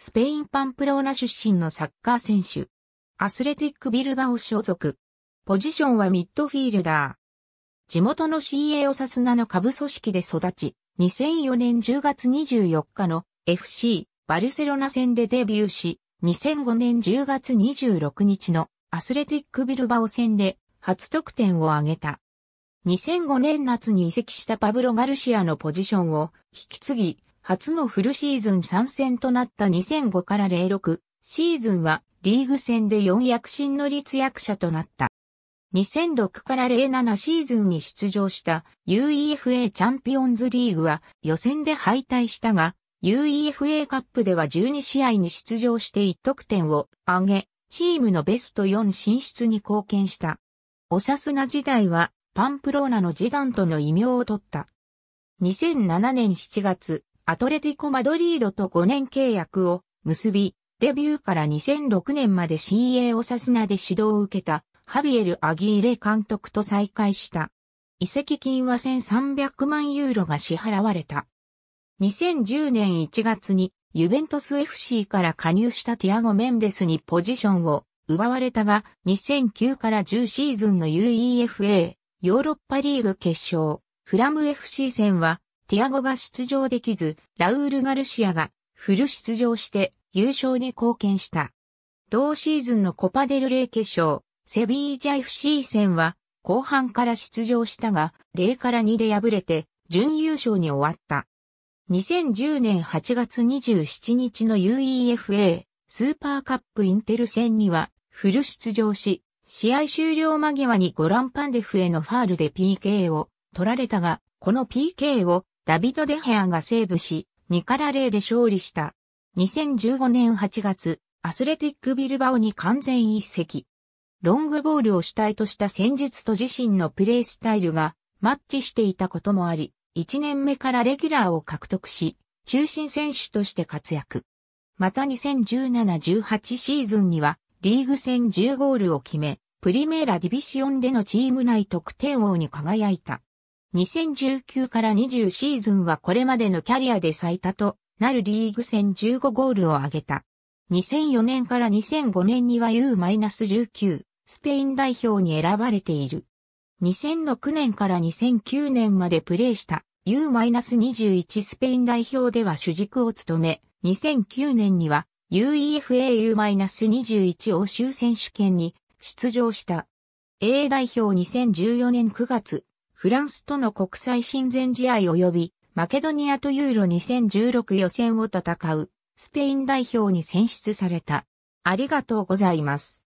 スペインパンプローナ出身のサッカー選手。アスレティックビルバオ所属。ポジションはミッドフィールダー。地元の CA オサスナの下部組織で育ち、2004年10月24日の FC バルセロナ戦でデビューし、2005年10月26日のアスレティックビルバオ戦で初得点を挙げた。2005年夏に移籍したパブロ・ガルシアのポジションを引き継ぎ、初のフルシーズン参戦となった2005から06シーズンはリーグ戦で4躍進の立役者となった。2006から07シーズンに出場した UEFA チャンピオンズリーグは予選で敗退したが UEFA カップでは12試合に出場して1得点を挙げ、チームのベスト4進出に貢献した。オサスナ時代はパンプローナのジガントの異名を取った。2007年7月、アトレティコ・マドリードと5年契約を結び、デビューから2006年まで CA オサスナで指導を受けたハビエル・アギーレ監督と再会した。移籍金は1300万ユーロが支払われた。2010年1月にユベントス FC から加入したティアゴ・メンデスにポジションを奪われたが2009から10シーズンの UEFA ヨーロッパリーグ決勝フラム FC 戦はティアゴが出場できず、ラウール・ガルシアがフル出場して優勝に貢献した。同シーズンのコパデルレイ決勝、セビージャ FC 戦は後半から出場したが、0から2で敗れて準優勝に終わった。2010年8月27日の UEFA スーパーカップインテル戦にはフル出場し、試合終了間際にゴランパンデフへのファールで PK を取られたが、この PK をダビド・デヘアがセーブし、2から0で勝利した。2015年8月、アスレティック・ビルバオに完全一席。ロングボールを主体とした戦術と自身のプレースタイルがマッチしていたこともあり、1年目からレギュラーを獲得し、中心選手として活躍。また2017-18シーズンには、リーグ戦10ゴールを決め、プリメーラディビシオンでのチーム内得点王に輝いた。2019から20シーズンはこれまでのキャリアで最多となるリーグ戦15ゴールを挙げた。2004年から2005年には U-19 スペイン代表に選ばれている。2006年から2009年までプレーした U-21 スペイン代表では主軸を務め、2009年には UEFAU-21 欧州選手権に出場した。A 代表2014年9月、フランスとの国際親善試合及び、マケドニアとユーロ2016予選を戦う、スペイン代表に選出された。ありがとうございます。